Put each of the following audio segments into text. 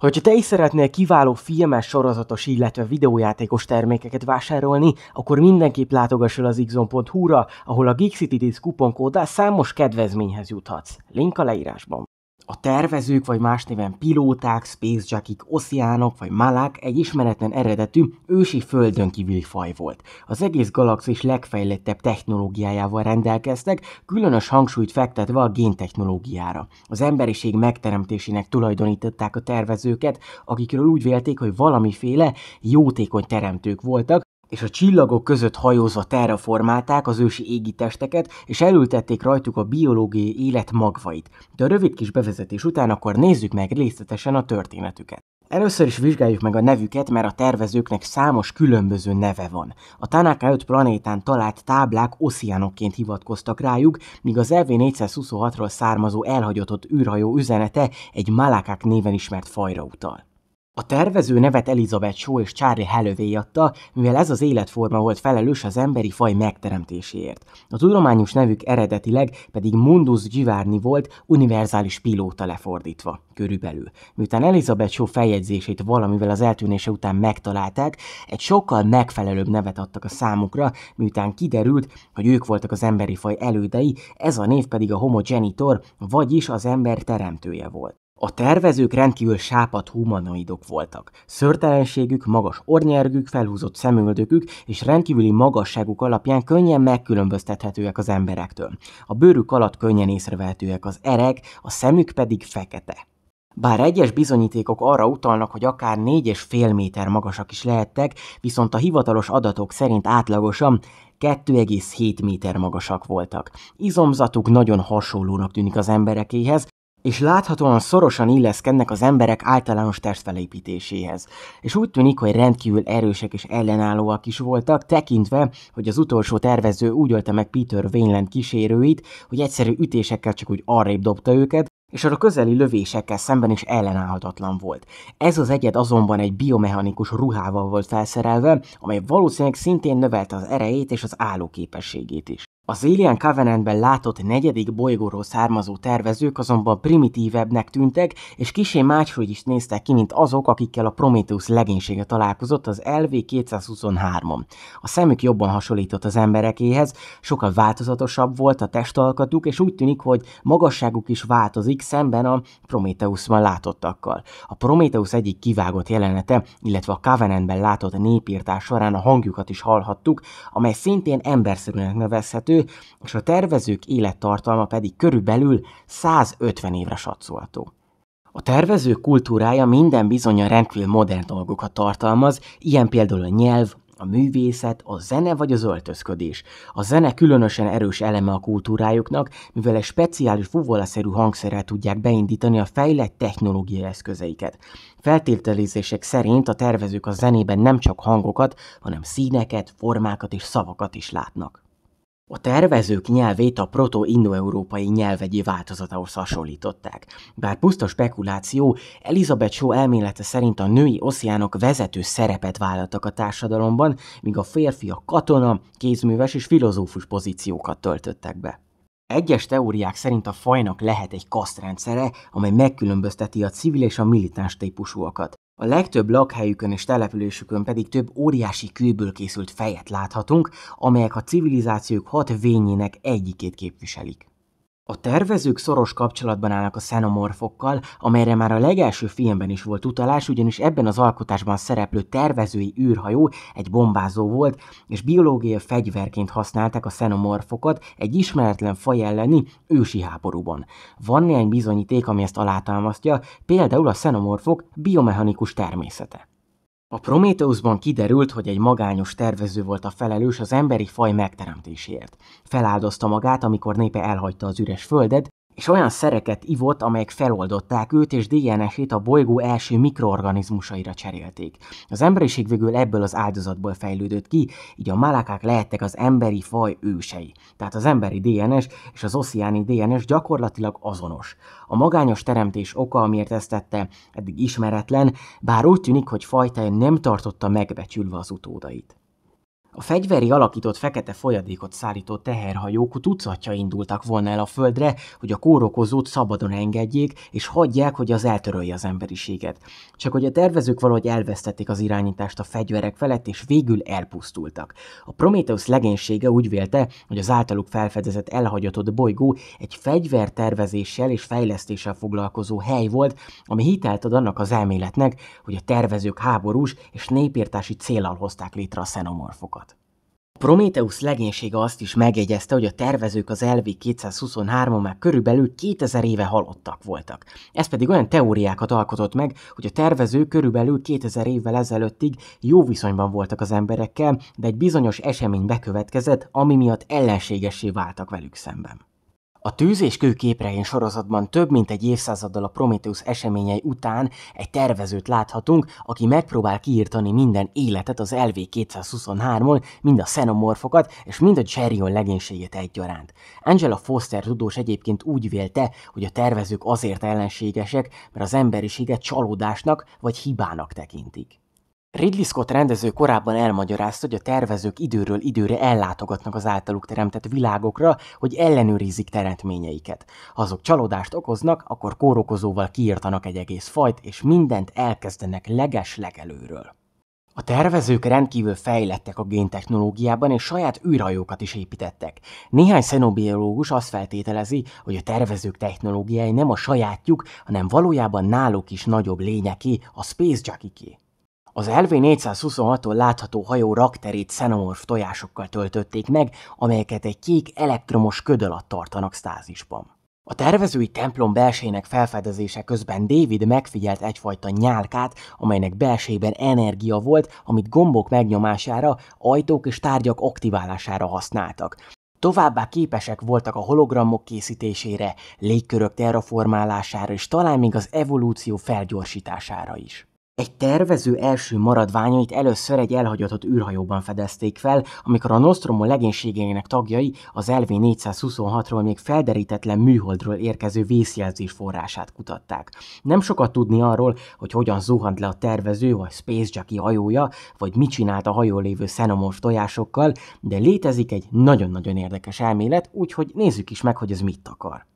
Hogyha te is szeretnél kiváló filmes, sorozatos, illetve videójátékos termékeket vásárolni, akkor mindenképp látogass el az xonhu ra ahol a Geek City 10 kuponkóddal számos kedvezményhez juthatsz. Link a leírásban a tervezők, vagy más néven pilóták, spacejackik, osziánok, vagy malák egy ismeretlen eredetű, ősi földön kívüli faj volt. Az egész galaxis legfejlettebb technológiájával rendelkeztek, különös hangsúlyt fektetve a géntechnológiára. Az emberiség megteremtésének tulajdonították a tervezőket, akikről úgy vélték, hogy valamiféle jótékony teremtők voltak, és a csillagok között hajózva terraformálták az ősi égi testeket, és elültették rajtuk a biológiai élet magvait. De a rövid kis bevezetés után akkor nézzük meg részletesen a történetüket. Először is vizsgáljuk meg a nevüket, mert a tervezőknek számos különböző neve van. A Tanaka 5 planétán talált táblák oszianokként hivatkoztak rájuk, míg az LV-426-ról származó elhagyatott űrhajó üzenete egy Malakák néven ismert fajra utal. A tervező nevet Elizabeth Shaw és Charlie Halloway adta, mivel ez az életforma volt felelős az emberi faj megteremtéséért. A tudományos nevük eredetileg pedig Mundus Givarni volt, univerzális pilóta lefordítva, körülbelül. Miután Elizabeth Shaw feljegyzését valamivel az eltűnése után megtalálták, egy sokkal megfelelőbb nevet adtak a számukra, miután kiderült, hogy ők voltak az emberi faj elődei, ez a név pedig a homogenitor, vagyis az ember teremtője volt. A tervezők rendkívül sápat humanoidok voltak. Szörtelenségük, magas ornyergük, felhúzott szemüldökük és rendkívüli magasságuk alapján könnyen megkülönböztethetőek az emberektől. A bőrük alatt könnyen észrevehetőek az erek, a szemük pedig fekete. Bár egyes bizonyítékok arra utalnak, hogy akár 4,5 méter magasak is lehettek, viszont a hivatalos adatok szerint átlagosan 2,7 méter magasak voltak. Izomzatuk nagyon hasonlónak tűnik az emberekéhez, és láthatóan szorosan illeszkednek az emberek általános testfelépítéséhez. És úgy tűnik, hogy rendkívül erősek és ellenállóak is voltak, tekintve, hogy az utolsó tervező úgy ölte meg Peter Wainland kísérőit, hogy egyszerű ütésekkel csak úgy arrébb dobta őket, és arra közeli lövésekkel szemben is ellenállhatatlan volt. Ez az egyet azonban egy biomechanikus ruhával volt felszerelve, amely valószínűleg szintén növelte az erejét és az állóképességét is. Az Alien Covenantben látott negyedik bolygóról származó tervezők azonban primitívebbnek tűntek, és kisé máshogy is néztek ki, mint azok, akikkel a Prometheus legénysége találkozott az LV-223-on. A szemük jobban hasonlított az emberekéhez, sokkal változatosabb volt a testalkatuk, és úgy tűnik, hogy magasságuk is változik szemben a Prometheusban látottakkal. A Prometheus egyik kivágott jelenete, illetve a Covenantben látott népírtás során a hangjukat is hallhattuk, amely szintén emberszerűnek nevezhető, idő, és a tervezők élettartalma pedig körülbelül 150 évre satszolható. A tervező kultúrája minden bizony rendkívül modern dolgokat tartalmaz, ilyen például a nyelv, a művészet, a zene vagy az öltözködés. A zene különösen erős eleme a kultúrájuknak, mivel egy speciális fuvolaszerű hangszerrel tudják beindítani a fejlett technológiai eszközeiket. Feltételezések szerint a tervezők a zenében nem csak hangokat, hanem színeket, formákat és szavakat is látnak. A tervezők nyelvét a proto-indoeurópai nyelvegyi változatához hasonlították, bár puszta spekuláció Elizabeth Shaw elmélete szerint a női oszjánok vezető szerepet vállaltak a társadalomban, míg a férfiak katona, kézműves és filozófus pozíciókat töltöttek be. Egyes teóriák szerint a fajnak lehet egy kasztrendszere, amely megkülönbözteti a civil és a militáns típusúakat. A legtöbb lakhelyükön és településükön pedig több óriási kőből készült fejet láthatunk, amelyek a civilizációk hat vényének egyikét képviselik. A tervezők szoros kapcsolatban állnak a szenomorfokkal, amelyre már a legelső filmben is volt utalás, ugyanis ebben az alkotásban szereplő tervezői űrhajó egy bombázó volt, és biológiai fegyverként használták a szenomorfokat egy ismeretlen faj elleni ősi háborúban. Van néhány bizonyíték, ami ezt alátámasztja, például a szenomorfok biomechanikus természete. A Prométeuszban kiderült, hogy egy magányos tervező volt a felelős az emberi faj megteremtéséért. Feláldozta magát, amikor népe elhagyta az üres földet, és olyan szereket ivott, amelyek feloldották őt, és DNS-ét a bolygó első mikroorganizmusaira cserélték. Az emberiség végül ebből az áldozatból fejlődött ki, így a malakák lehettek az emberi faj ősei. Tehát az emberi DNS és az osziáni DNS gyakorlatilag azonos. A magányos teremtés oka, amiért ezt tette, eddig ismeretlen, bár úgy tűnik, hogy fajtája nem tartotta megbecsülve az utódait. A fegyveri alakított fekete folyadékot szállító teherhajók tucatja indultak volna el a földre, hogy a kórokozót szabadon engedjék, és hagyják, hogy az eltörölje az emberiséget. Csak hogy a tervezők valahogy elvesztették az irányítást a fegyverek felett, és végül elpusztultak. A Prometheus legénysége úgy vélte, hogy az általuk felfedezett elhagyatott bolygó egy tervezéssel és fejlesztéssel foglalkozó hely volt, ami hitelt ad annak az elméletnek, hogy a tervezők háborús és népírtási célal hozták létre a szenomorfokat. Prométeusz legénysége azt is megjegyezte, hogy a tervezők az LV-223-on már körülbelül 2000 éve halottak voltak. Ez pedig olyan teóriákat alkotott meg, hogy a tervezők körülbelül 2000 évvel ezelőttig jó viszonyban voltak az emberekkel, de egy bizonyos esemény bekövetkezett, ami miatt ellenségessé váltak velük szemben. A Tűz és Kő képregény sorozatban több mint egy évszázaddal a Prometheus eseményei után egy tervezőt láthatunk, aki megpróbál kiirtani minden életet az LV-223-on, mind a szenomorfokat és mind a Geryon legénységét egyaránt. Angela Foster tudós egyébként úgy vélte, hogy a tervezők azért ellenségesek, mert az emberiséget csalódásnak vagy hibának tekintik. Ridley Scott rendező korábban elmagyarázta, hogy a tervezők időről időre ellátogatnak az általuk teremtett világokra, hogy ellenőrizik teremtményeiket. Ha azok csalódást okoznak, akkor kórokozóval kiirtanak egy egész fajt, és mindent elkezdenek leges legelőről. A tervezők rendkívül fejlettek a géntechnológiában, és saját űrhajókat is építettek. Néhány szenobiológus azt feltételezi, hogy a tervezők technológiái nem a sajátjuk, hanem valójában náluk is nagyobb lényeké, a Space Jackie-ké. Az lv 426 tól látható hajó rakterét szenomorf tojásokkal töltötték meg, amelyeket egy kék elektromos köd alatt tartanak stázisban. A tervezői templom belsének felfedezése közben David megfigyelt egyfajta nyálkát, amelynek belsében energia volt, amit gombok megnyomására, ajtók és tárgyak aktiválására használtak. Továbbá képesek voltak a hologramok készítésére, légkörök terraformálására és talán még az evolúció felgyorsítására is. Egy tervező első maradványait először egy elhagyatott űrhajóban fedezték fel, amikor a Nostromo legénységének tagjai az LV-426-ról még felderítetlen műholdról érkező vészjelzés forrását kutatták. Nem sokat tudni arról, hogy hogyan zuhant le a tervező vagy Space Jackie hajója, vagy mit csinált a hajó lévő szenomorf tojásokkal, de létezik egy nagyon-nagyon érdekes elmélet, úgyhogy nézzük is meg, hogy ez mit akar.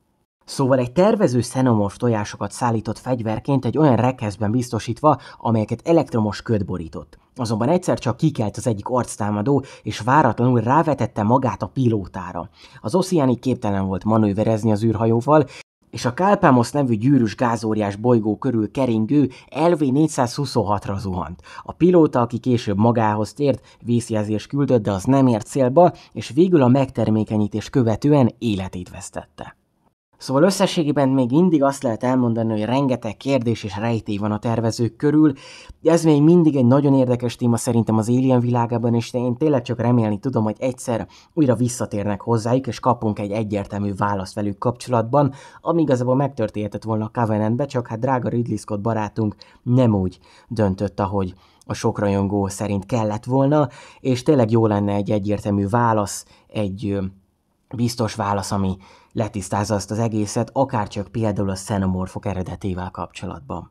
Szóval egy tervező szenomorf tojásokat szállított fegyverként egy olyan rekeszben biztosítva, amelyeket elektromos köd borított. Azonban egyszer csak kikelt az egyik arctámadó, és váratlanul rávetette magát a pilótára. Az oszciáni képtelen volt manőverezni az űrhajóval, és a Kálpámosz nevű gyűrűs gázóriás bolygó körül keringő LV-426-ra zuhant. A pilóta, aki később magához tért, vészjelzés küldött, de az nem ért célba, és végül a megtermékenyítés követően életét vesztette. Szóval összességében még mindig azt lehet elmondani, hogy rengeteg kérdés és rejtély van a tervezők körül. Ez még mindig egy nagyon érdekes téma szerintem az Alien világában, és én tényleg csak remélni tudom, hogy egyszer újra visszatérnek hozzájuk, és kapunk egy egyértelmű választ velük kapcsolatban, ami igazából megtörténhetett volna a Covenantbe, csak hát drága Ridley Scott barátunk nem úgy döntött, ahogy a sok rajongó szerint kellett volna, és tényleg jó lenne egy egyértelmű válasz, egy biztos válasz, ami letisztázza azt az egészet, akár csak például a szenomorfok eredetével kapcsolatban.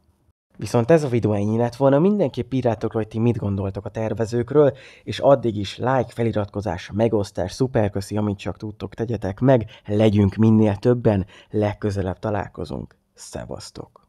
Viszont ez a videó ennyi lett volna, mindenképp írjátok, hogy ti mit gondoltok a tervezőkről, és addig is like, feliratkozás, megosztás, szuperköszi, amit csak tudtok, tegyetek meg, legyünk minél többen, legközelebb találkozunk. Szevasztok!